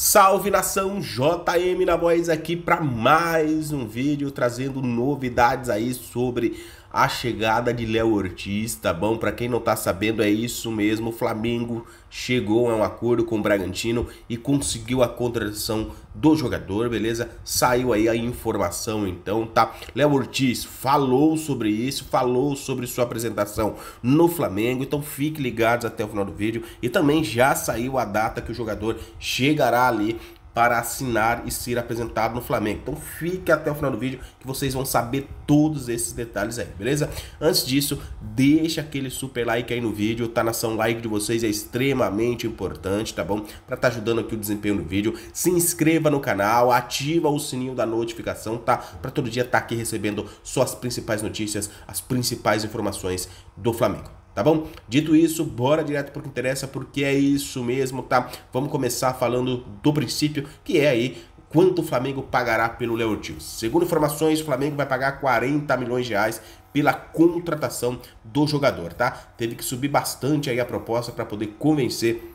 Salve nação JM na voz aqui para mais um vídeo trazendo novidades aí sobre a chegada de Léo Ortiz, tá bom? Para quem não tá sabendo, é isso mesmo. O Flamengo chegou a um acordo com o Bragantino e conseguiu a contratação do jogador, beleza? Saiu aí a informação então, tá? Léo Ortiz falou sobre isso, falou sobre sua apresentação no Flamengo, então fique ligados até o final do vídeo e também já saiu a data que o jogador chegará ali para assinar e ser apresentado no Flamengo. Então fique até o final do vídeo que vocês vão saber todos esses detalhes aí, beleza? Antes disso, deixa aquele super like aí no vídeo, tá nação like de vocês é extremamente importante, tá bom? Para tá ajudando aqui o desempenho do vídeo. Se inscreva no canal, ativa o sininho da notificação, tá? Para todo dia estar tá aqui recebendo só as principais notícias, as principais informações do Flamengo tá bom? Dito isso, bora direto pro que interessa, porque é isso mesmo, tá? Vamos começar falando do princípio, que é aí quanto o Flamengo pagará pelo Léo Ortiz. Segundo informações, o Flamengo vai pagar 40 milhões de reais pela contratação do jogador, tá? Teve que subir bastante aí a proposta para poder convencer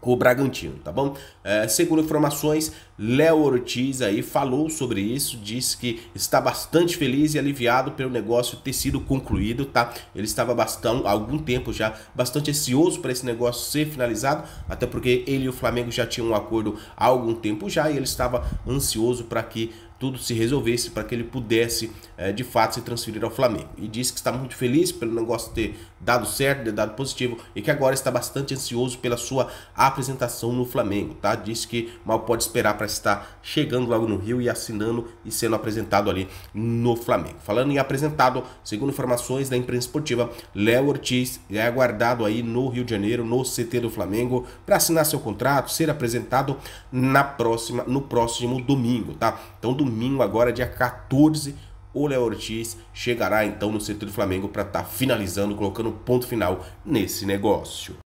o Bragantino, tá bom? É, segundo informações, Léo Ortiz aí falou sobre isso, disse que está bastante feliz e aliviado pelo negócio ter sido concluído, tá? Ele estava bastante, há algum tempo já, bastante ansioso para esse negócio ser finalizado, até porque ele e o Flamengo já tinham um acordo há algum tempo já e ele estava ansioso para que tudo se resolvesse para que ele pudesse é, de fato se transferir ao Flamengo. E disse que está muito feliz pelo negócio ter dado certo, ter dado positivo e que agora está bastante ansioso pela sua apresentação no Flamengo, tá? Disse que mal pode esperar para estar chegando logo no Rio e assinando e sendo apresentado ali no Flamengo. Falando em apresentado, segundo informações da imprensa esportiva, Léo Ortiz é aguardado aí no Rio de Janeiro, no CT do Flamengo, para assinar seu contrato, ser apresentado na próxima, no próximo domingo, tá? Então domingo domingo, agora dia 14, o Léo Ortiz chegará então no setor do Flamengo para estar tá finalizando, colocando ponto final nesse negócio.